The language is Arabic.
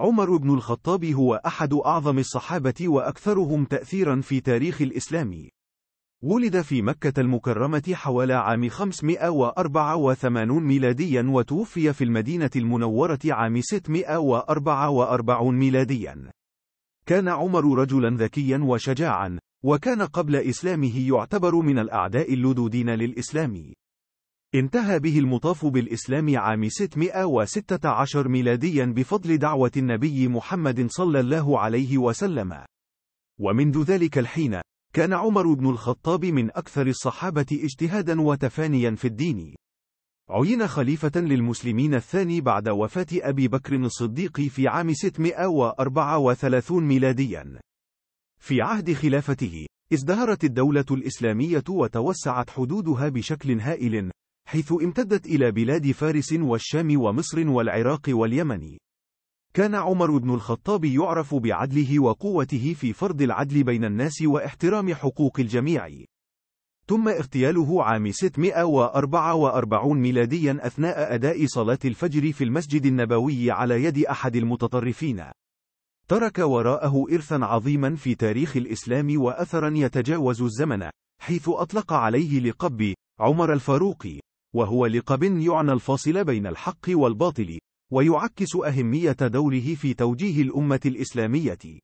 عمر بن الخطاب هو أحد أعظم الصحابة وأكثرهم تأثيرا في تاريخ الإسلام. ولد في مكة المكرمة حوالي عام 584 ميلاديا وتوفي في المدينة المنورة عام 644 ميلاديا. كان عمر رجلا ذكيا وشجاعا، وكان قبل إسلامه يعتبر من الأعداء اللدودين للإسلام. انتهى به المطاف بالإسلام عام 616 ميلاديا بفضل دعوة النبي محمد صلى الله عليه وسلم. ومنذ ذلك الحين، كان عمر بن الخطاب من أكثر الصحابة اجتهادا وتفانيا في الدين. عين خليفة للمسلمين الثاني بعد وفاة أبي بكر الصديق في عام 634 ميلاديا. في عهد خلافته، ازدهرت الدولة الإسلامية وتوسعت حدودها بشكل هائل، حيث امتدت إلى بلاد فارس والشام ومصر والعراق واليمن. كان عمر بن الخطاب يعرف بعدله وقوته في فرض العدل بين الناس واحترام حقوق الجميع. تم اغتياله عام 644 ميلاديا أثناء أداء صلاة الفجر في المسجد النبوي على يد أحد المتطرفين. ترك وراءه إرثا عظيما في تاريخ الإسلام وأثرا يتجاوز الزمن، حيث أطلق عليه لقب عمر الفاروق. وهو لقب يعنى الفاصل بين الحق والباطل ويعكس أهمية دوره في توجيه الأمة الإسلامية